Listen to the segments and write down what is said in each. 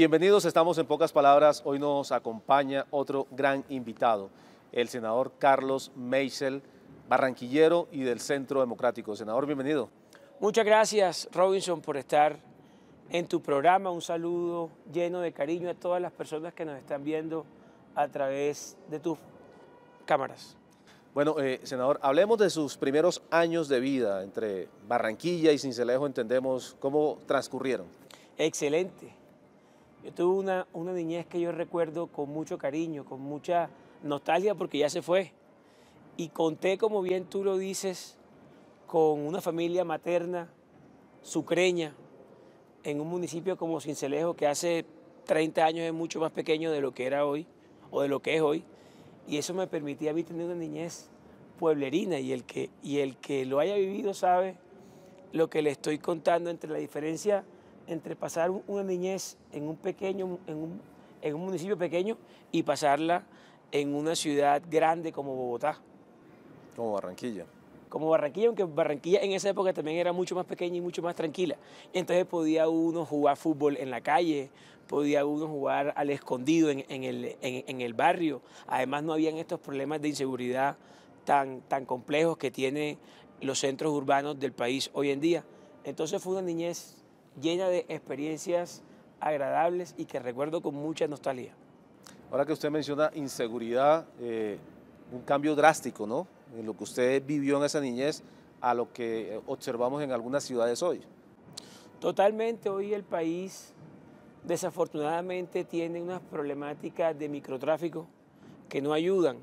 Bienvenidos, estamos en pocas palabras. Hoy nos acompaña otro gran invitado, el senador Carlos Meisel, barranquillero y del Centro Democrático. Senador, bienvenido. Muchas gracias, Robinson, por estar en tu programa. Un saludo lleno de cariño a todas las personas que nos están viendo a través de tus cámaras. Bueno, eh, senador, hablemos de sus primeros años de vida entre Barranquilla y Cincelejo, entendemos cómo transcurrieron. Excelente. Yo tuve una, niñez que yo recuerdo con mucho cariño, con mucha nostalgia porque ya se fue. Y conté, como bien tú lo dices, con una familia materna sucreña en un municipio como Cincelejo que hace 30 años es mucho más pequeño de lo que era hoy o de lo que es hoy. Y eso me permitía a mí tener una niñez pueblerina y el que, y el que lo haya vivido sabe lo que le estoy contando entre la diferencia entre pasar una niñez en un pequeño, en un, en un municipio pequeño y pasarla en una ciudad grande como Bogotá. Como Barranquilla. Como Barranquilla, aunque Barranquilla en esa época también era mucho más pequeña y mucho más tranquila. Entonces podía uno jugar fútbol en la calle, podía uno jugar al escondido en, el, el, barrio. Además no habían estos problemas de inseguridad tan, tan complejos que tienen los centros urbanos del país hoy en día. Entonces fue una niñez llena de experiencias agradables y que recuerdo con mucha nostalgia. Ahora que usted menciona inseguridad, eh, un cambio drástico, ¿no? En lo que usted vivió en esa niñez a lo que observamos en algunas ciudades hoy. Totalmente, hoy el país desafortunadamente tiene unas problemáticas de microtráfico que no ayudan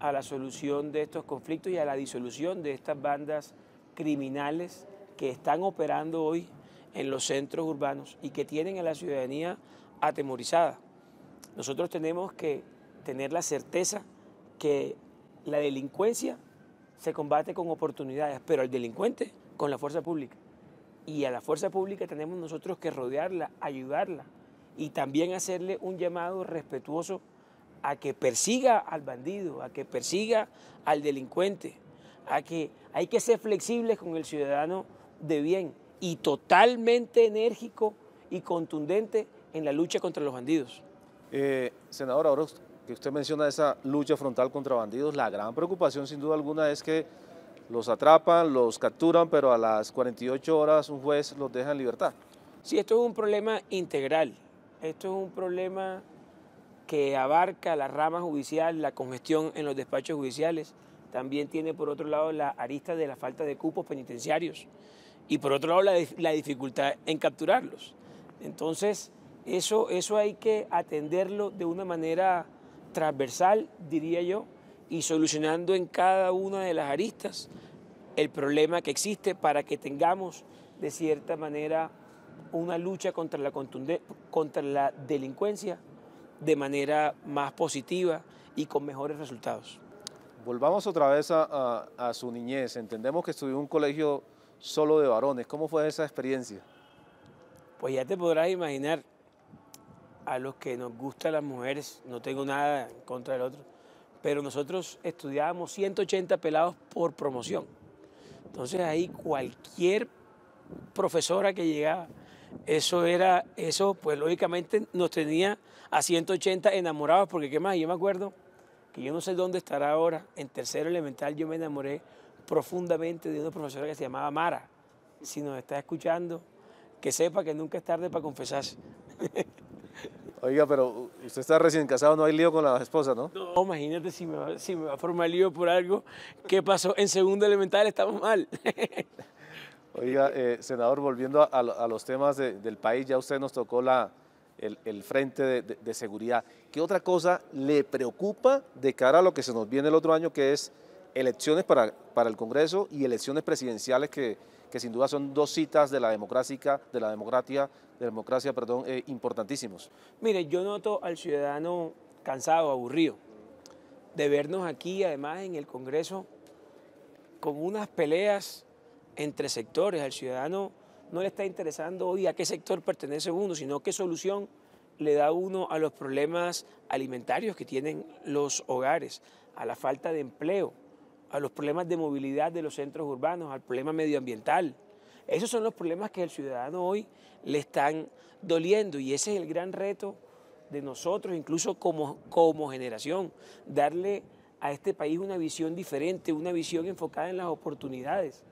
a la solución de estos conflictos y a la disolución de estas bandas criminales que están operando hoy en los centros urbanos y que tienen a la ciudadanía atemorizada. Nosotros tenemos que tener la certeza que la delincuencia se combate con oportunidades, pero al delincuente con la fuerza pública. Y a la fuerza pública tenemos nosotros que rodearla, ayudarla y también hacerle un llamado respetuoso a que persiga al bandido, a que persiga al delincuente, a que hay que ser flexibles con el ciudadano de bien, y totalmente enérgico y contundente en la lucha contra los bandidos. Eh, senador, ahora que usted menciona esa lucha frontal contra bandidos, la gran preocupación sin duda alguna es que los atrapan, los capturan, pero a las 48 horas un juez los deja en libertad. Sí, esto es un problema integral, esto es un problema que abarca la rama judicial, la congestión en los despachos judiciales, también tiene por otro lado la arista de la falta de cupos penitenciarios y por otro lado la, la dificultad en capturarlos. Entonces, eso, eso hay que atenderlo de una manera transversal, diría yo, y solucionando en cada una de las aristas el problema que existe para que tengamos, de cierta manera, una lucha contra la, contra la delincuencia de manera más positiva y con mejores resultados. Volvamos otra vez a, su niñez. Entendemos que estudió un colegio solo de varones. ¿Cómo fue esa experiencia? Pues ya te podrás imaginar, a los que nos gustan las mujeres, no tengo nada contra el otro, pero nosotros estudiábamos 180 pelados por promoción. Entonces ahí cualquier profesora que llegaba, eso era, eso pues lógicamente nos tenía a 180 enamorados, porque qué más, yo me acuerdo que yo no sé dónde estará ahora, en tercero elemental yo me enamoré profundamente de una profesora que se llamaba Mara. Si nos está escuchando, que sepa que nunca es tarde para confesarse. Oiga, pero usted está recién casado, no hay lío con la esposa, ¿no? No, imagínate si me, va, si a formar lío por algo. ¿Qué pasó? En segundo elemental estamos mal. Oiga, eh, senador, volviendo a, los temas del país, ya usted nos tocó la, el, frente de seguridad. ¿Qué otra cosa le preocupa de cara a lo que se nos viene el otro año, que es elecciones para, para el Congreso y elecciones presidenciales que, sin duda son dos citas de la democracia, de la democracia, democracia perdón, eh, importantísimos. Mire, yo noto al ciudadano cansado, aburrido, de vernos aquí, además en el Congreso, con unas peleas entre sectores. Al ciudadano no le está interesando hoy a qué sector pertenece uno, sino qué solución le da uno a los problemas alimentarios que tienen los hogares, a la falta de empleo, a los problemas de movilidad de los centros urbanos, al problema medioambiental. Esos son los problemas que al ciudadano hoy le están doliendo y ese es el gran reto de nosotros, incluso como, como generación, darle a este país una visión diferente, una visión enfocada en las oportunidades.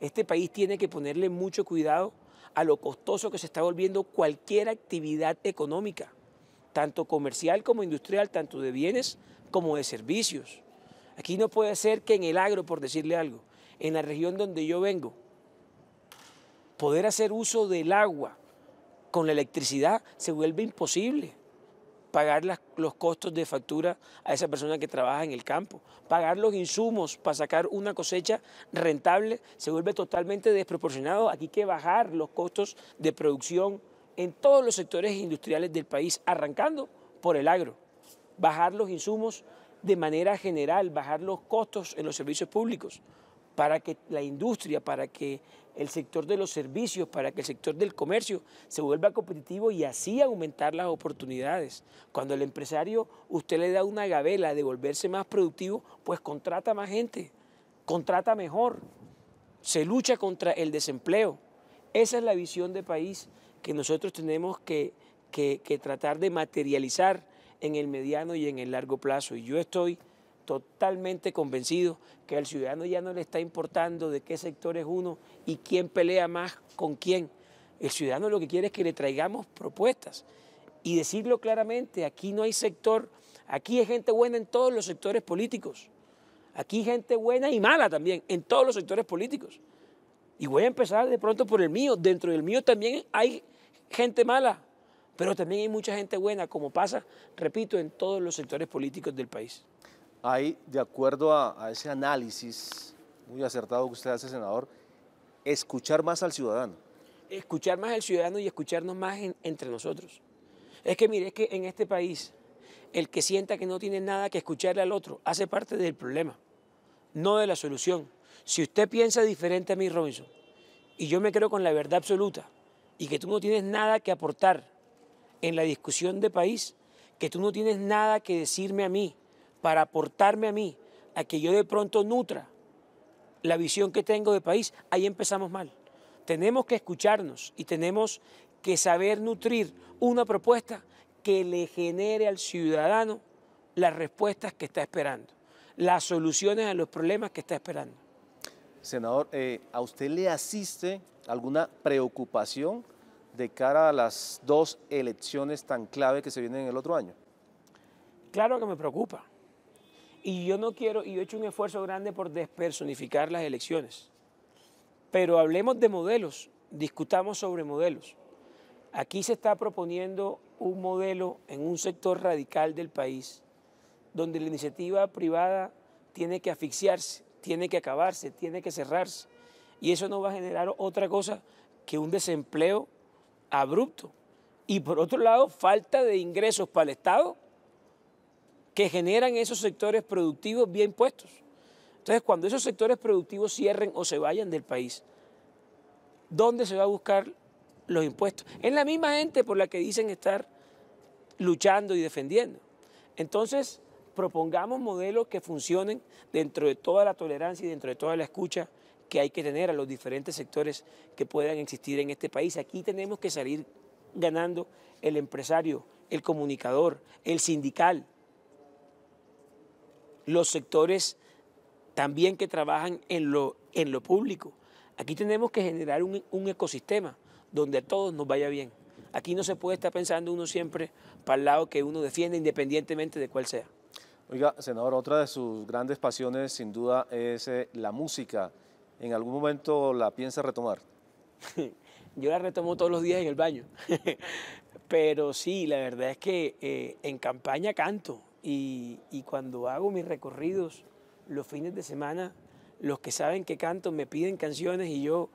Este país tiene que ponerle mucho cuidado a lo costoso que se está volviendo cualquier actividad económica, tanto comercial como industrial, tanto de bienes como de servicios. Aquí no puede ser que en el agro, por decirle algo, en la región donde yo vengo, poder hacer uso del agua con la electricidad se vuelve imposible. Pagar los costos de factura a esa persona que trabaja en el campo, pagar los insumos para sacar una cosecha rentable se vuelve totalmente desproporcionado. Aquí hay que bajar los costos de producción en todos los sectores industriales del país, arrancando por el agro. Bajar los insumos de manera general bajar los costos en los servicios públicos para que la industria, para que el sector de los servicios, para que el sector del comercio se vuelva competitivo y así aumentar las oportunidades. Cuando el empresario usted le da una gavela de volverse más productivo, pues contrata más gente, contrata mejor, se lucha contra el desempleo. Esa es la visión de país que nosotros tenemos que, que tratar de materializar en el mediano y en el largo plazo. Y yo estoy totalmente convencido que al ciudadano ya no le está importando de qué sector es uno y quién pelea más con quién. El ciudadano lo que quiere es que le traigamos propuestas y decirlo claramente, aquí no hay sector, aquí hay gente buena en todos los sectores políticos, aquí hay gente buena y mala también en todos los sectores políticos. Y voy a empezar de pronto por el mío, dentro del mío también hay gente mala, pero también hay mucha gente buena, como pasa, repito, en todos los sectores políticos del país. Hay, de acuerdo a, ese análisis muy acertado que usted hace, senador, escuchar más al ciudadano. Escuchar más al ciudadano y escucharnos más entre nosotros. Es que mire, es que en este país el que sienta que no tiene nada que escucharle al otro hace parte del problema, no de la solución. Si usted piensa diferente a mí, Robinson, y yo me creo con la verdad absoluta, y que tú no tienes nada que aportar en la discusión de país que tú no tienes nada que decirme a mí para aportarme a mí a que yo de pronto nutra la visión que tengo de país, ahí empezamos mal. Tenemos que escucharnos y tenemos que saber nutrir una propuesta que le genere al ciudadano las respuestas que está esperando, las soluciones a los problemas que está esperando. Senador, eh, ¿a usted le asiste alguna preocupación de cara a las dos elecciones tan clave que se vienen en el otro año? Claro que me preocupa. Y yo no quiero, y yo he hecho un esfuerzo grande por despersonificar las elecciones. Pero hablemos de modelos, discutamos sobre modelos. Aquí se está proponiendo un modelo en un sector radical del país, donde la iniciativa privada tiene que asfixiarse, tiene que acabarse, tiene que cerrarse. Y eso no va a generar otra cosa que un desempleo abrupto. Y por otro lado, falta de ingresos para el Estado que generan esos sectores productivos bien puestos. Entonces, cuando esos sectores productivos cierren o se vayan del país, ¿dónde se va a buscar los impuestos? Es la misma gente por la que dicen estar luchando y defendiendo. Entonces, propongamos modelos que funcionen dentro de toda la tolerancia y dentro de toda la escucha que hay que tener a los diferentes sectores que puedan existir en este país. Aquí tenemos que salir ganando el empresario, el comunicador, el sindical, los sectores también que trabajan en lo, en lo público. Aquí tenemos que generar un, un ecosistema donde a todos nos vaya bien. Aquí no se puede estar pensando uno siempre para el lado que uno defiende, independientemente de cuál sea. Oiga, senador, otra de sus grandes pasiones sin duda es eh, la música en algún momento la piensa retomar? Yo la retomo todos los días en el baño. Pero sí, la verdad es que eh, en campaña canto y, y, cuando hago mis recorridos los fines de semana, los que saben que canto me piden canciones y yo,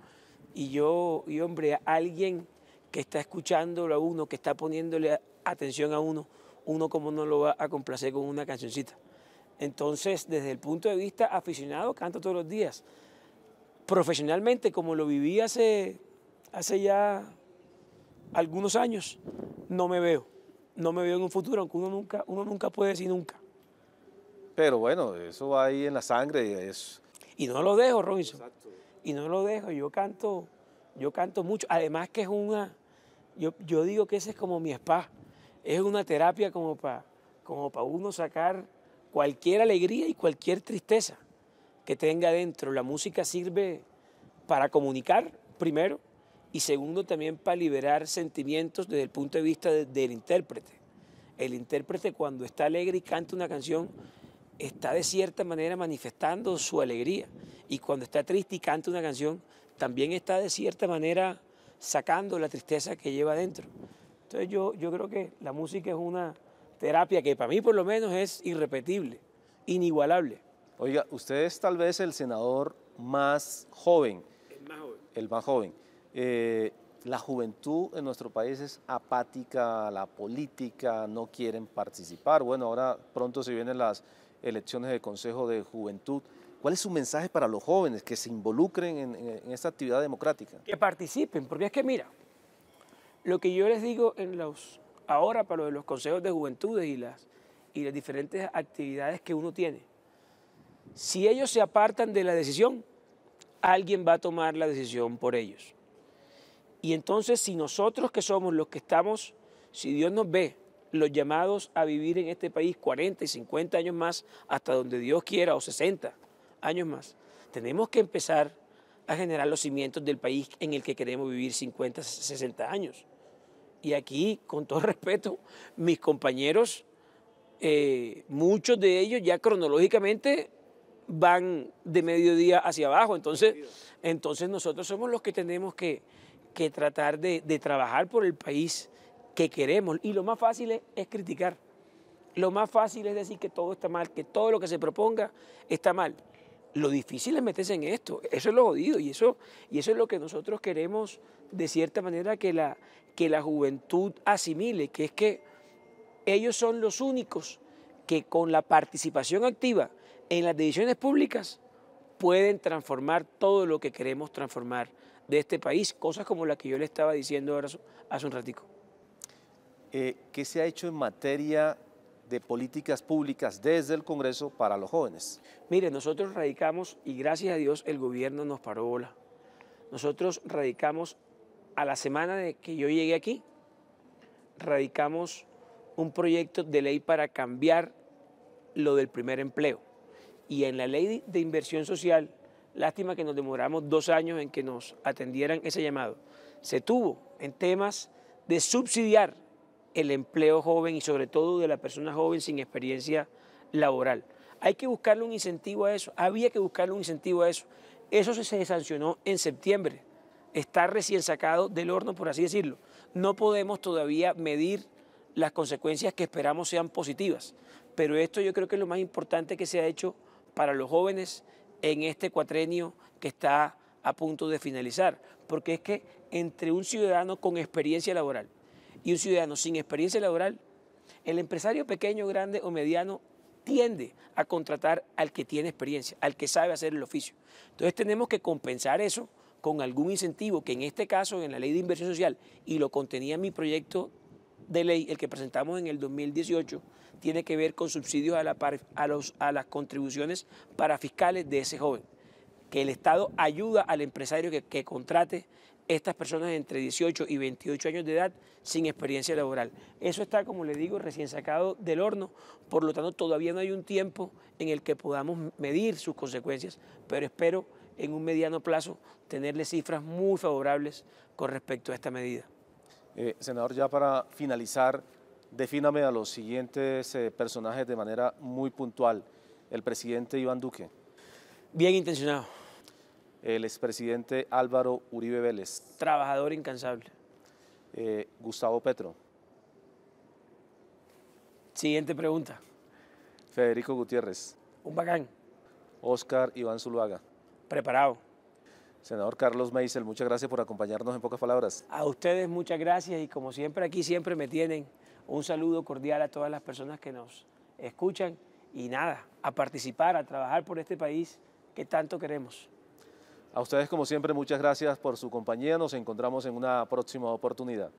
y yo, y hombre, alguien que está escuchándolo a uno, que está poniéndole atención a uno, uno como no lo va a complacer con una cancioncita. Entonces, desde el punto de vista aficionado, canto todos los días profesionalmente como lo viví hace, hace ya algunos años, no me veo. No me veo en un futuro, aunque uno nunca, uno nunca puede decir nunca. Pero bueno, eso va ahí en la sangre. Es... Y no lo dejo, Robinson. Y no lo dejo. Yo canto, yo canto mucho. Además que es una, yo, yo digo que ese es como mi spa. Es una terapia como para como uno sacar cualquier alegría y cualquier tristeza tenga dentro. La música sirve para comunicar, primero, y segundo, también para liberar sentimientos desde el punto de vista del intérprete. El intérprete cuando está alegre y canta una canción, está de cierta manera manifestando su alegría. Y cuando está triste y canta una canción, también está de cierta manera sacando la tristeza que lleva dentro. Entonces yo, yo creo que la música es una terapia que para mí por lo menos es irrepetible, inigualable. Oiga, usted es tal vez el senador más joven. El más joven. Eh, la juventud en nuestro país es apática la política, no quieren participar. Bueno, ahora pronto se vienen las elecciones del Consejo de Juventud. ¿Cuál es su mensaje para los jóvenes que se involucren en, esta actividad democrática? Que participen, porque es que mira, lo que yo les digo en ahora para lo de los consejos de juventudes y las, y las diferentes actividades que uno tiene, si ellos se apartan de la decisión, alguien va a tomar la decisión por ellos. Y entonces si nosotros que somos los que estamos, si Dios nos ve, los llamados a vivir en este país 40 y 50 años más, hasta donde Dios quiera, o 60 años más, tenemos que empezar a generar los cimientos del país en el que queremos vivir 50, 60 años. Y aquí, con todo respeto, mis compañeros, eh, muchos de ellos ya cronológicamente van de mediodía hacia abajo. Entonces, entonces nosotros somos los que tenemos que, que tratar de, trabajar por el país que queremos. Y lo más fácil es, criticar. Lo más fácil es decir que todo está mal, que todo lo que se proponga está mal. Lo difícil es meterse en esto, eso es lo jodido y eso, y eso es lo que nosotros queremos de cierta manera que la, que la juventud asimile, que es que ellos son los únicos que con la participación activa en las decisiones públicas pueden transformar todo lo que queremos transformar de este país, cosas como la que yo le estaba diciendo hace un ratico. Eh, ¿Qué se ha hecho en materia de políticas públicas desde el Congreso para los jóvenes? Mire, nosotros radicamos, y gracias a Dios el gobierno nos paró bola, nosotros radicamos a la semana de que yo llegué aquí, radicamos un proyecto de ley para cambiar lo del primer empleo y en la ley de inversión social, lástima que nos demoramos dos años en que nos atendieran ese llamado, se tuvo en temas de subsidiar el empleo joven y sobre todo de la persona joven sin experiencia laboral. Hay que buscarle un incentivo a eso, había que buscarle un incentivo a eso. Eso se sancionó en septiembre, está recién sacado del horno, por así decirlo. No podemos todavía medir las consecuencias que esperamos sean positivas, pero esto yo creo que es lo más importante que se ha hecho para los jóvenes en este cuatrenio que está a punto de finalizar, porque es que entre un ciudadano con experiencia laboral y un ciudadano sin experiencia laboral, el empresario pequeño, grande o mediano tiende a contratar al que tiene experiencia, al que sabe hacer el oficio. Entonces tenemos que compensar eso con algún incentivo, que en este caso en la ley de inversión social, y lo contenía mi proyecto de ley, el que presentamos en el 2018, tiene que ver con subsidios a, la a, los, a las contribuciones para fiscales de ese joven. Que el Estado ayuda al empresario que, que contrate estas personas entre 18 y 28 años de edad sin experiencia laboral. Eso está, como le digo, recién sacado del horno, por lo tanto todavía no hay un tiempo en el que podamos medir sus consecuencias, pero espero en un mediano plazo tenerle cifras muy favorables con respecto a esta medida. Eh, senador, ya para finalizar, defíname a los siguientes eh, personajes de manera muy puntual. El presidente Iván Duque. Bien intencionado. El expresidente Álvaro Uribe Vélez. Trabajador incansable. Eh, Gustavo Petro. Siguiente pregunta. Federico Gutiérrez. Un bacán. Oscar Iván Zuluaga. Preparado. Senador Carlos Meisel, muchas gracias por acompañarnos en pocas palabras. A ustedes muchas gracias y como siempre aquí siempre me tienen un saludo cordial a todas las personas que nos escuchan y nada, a participar, a trabajar por este país que tanto queremos. A ustedes como siempre muchas gracias por su compañía, nos encontramos en una próxima oportunidad.